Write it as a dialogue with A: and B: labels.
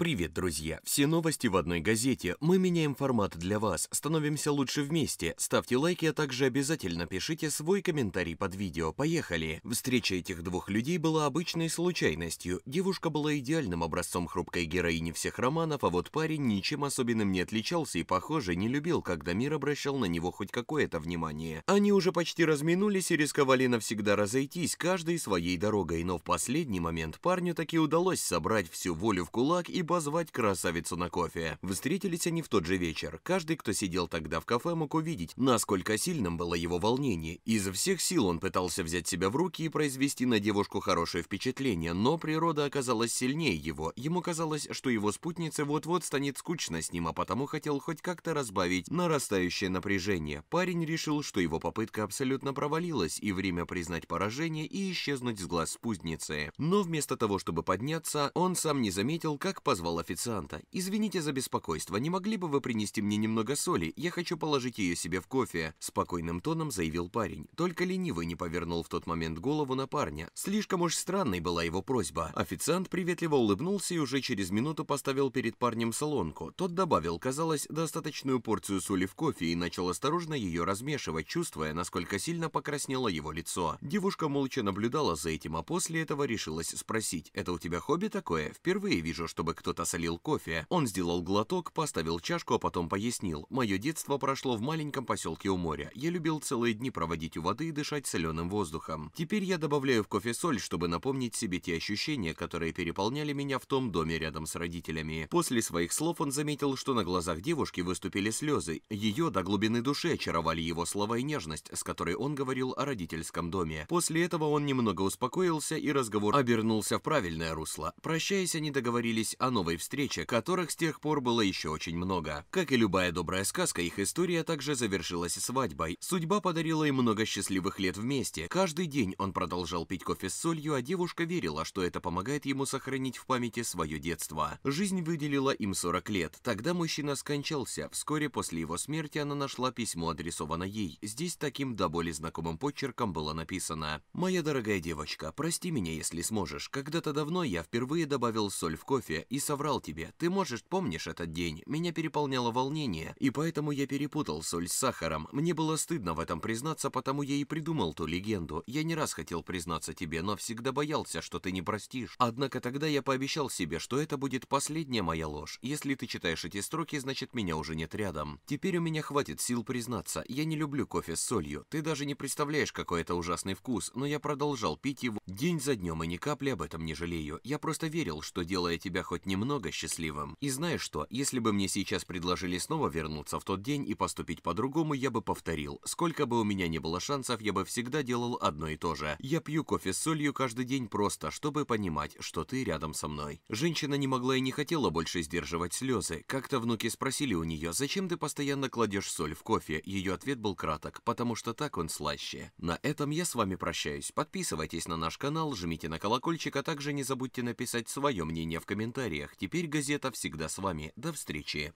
A: Привет, друзья! Все новости в одной газете. Мы меняем формат для вас, становимся лучше вместе. Ставьте лайки, а также обязательно пишите свой комментарий под видео. Поехали! Встреча этих двух людей была обычной случайностью. Девушка была идеальным образцом хрупкой героини всех романов, а вот парень ничем особенным не отличался и, похоже, не любил, когда мир обращал на него хоть какое-то внимание. Они уже почти разминулись и рисковали навсегда разойтись, каждый своей дорогой, но в последний момент парню таки удалось собрать всю волю в кулак и позвать красавицу на кофе. Встретились они в тот же вечер. Каждый, кто сидел тогда в кафе, мог увидеть, насколько сильным было его волнение. Из всех сил он пытался взять себя в руки и произвести на девушку хорошее впечатление, но природа оказалась сильнее его. Ему казалось, что его спутница вот-вот станет скучно с ним, а потому хотел хоть как-то разбавить нарастающее напряжение. Парень решил, что его попытка абсолютно провалилась, и время признать поражение и исчезнуть с глаз спутницы. Но вместо того, чтобы подняться, он сам не заметил, как позвонил позвал официанта. «Извините за беспокойство, не могли бы вы принести мне немного соли? Я хочу положить ее себе в кофе», — спокойным тоном заявил парень. Только ленивый не повернул в тот момент голову на парня. Слишком уж странной была его просьба. Официант приветливо улыбнулся и уже через минуту поставил перед парнем солонку. Тот добавил, казалось, достаточную порцию соли в кофе и начал осторожно ее размешивать, чувствуя, насколько сильно покраснело его лицо. Девушка молча наблюдала за этим, а после этого решилась спросить, «Это у тебя хобби такое? Впервые вижу, чтобы кто-то солил кофе. Он сделал глоток, поставил чашку, а потом пояснил. «Мое детство прошло в маленьком поселке у моря. Я любил целые дни проводить у воды и дышать соленым воздухом. Теперь я добавляю в кофе соль, чтобы напомнить себе те ощущения, которые переполняли меня в том доме рядом с родителями». После своих слов он заметил, что на глазах девушки выступили слезы. Ее до глубины души очаровали его слова и нежность, с которой он говорил о родительском доме. После этого он немного успокоился и разговор обернулся в правильное русло. Прощаясь, они договорились о новой встрече, которых с тех пор было еще очень много. Как и любая добрая сказка, их история также завершилась свадьбой. Судьба подарила им много счастливых лет вместе. Каждый день он продолжал пить кофе с солью, а девушка верила, что это помогает ему сохранить в памяти свое детство. Жизнь выделила им 40 лет. Тогда мужчина скончался. Вскоре после его смерти она нашла письмо, адресованное ей. Здесь таким до боли знакомым почерком было написано. «Моя дорогая девочка, прости меня, если сможешь. Когда-то давно я впервые добавил соль в кофе и соврал тебе. Ты, можешь помнишь этот день? Меня переполняло волнение, и поэтому я перепутал соль с сахаром. Мне было стыдно в этом признаться, потому я и придумал ту легенду. Я не раз хотел признаться тебе, но всегда боялся, что ты не простишь. Однако тогда я пообещал себе, что это будет последняя моя ложь. Если ты читаешь эти строки, значит, меня уже нет рядом. Теперь у меня хватит сил признаться. Я не люблю кофе с солью. Ты даже не представляешь, какой это ужасный вкус, но я продолжал пить его день за днем и ни капли об этом не жалею. Я просто верил, что делая тебя хоть немного счастливым. И знаешь что, если бы мне сейчас предложили снова вернуться в тот день и поступить по-другому, я бы повторил. Сколько бы у меня ни было шансов, я бы всегда делал одно и то же. Я пью кофе с солью каждый день просто, чтобы понимать, что ты рядом со мной. Женщина не могла и не хотела больше сдерживать слезы. Как-то внуки спросили у нее, зачем ты постоянно кладешь соль в кофе? Ее ответ был краток, потому что так он слаще. На этом я с вами прощаюсь. Подписывайтесь на наш канал, жмите на колокольчик, а также не забудьте написать свое мнение в комментариях комментариях. Теперь газета всегда с вами. До встречи.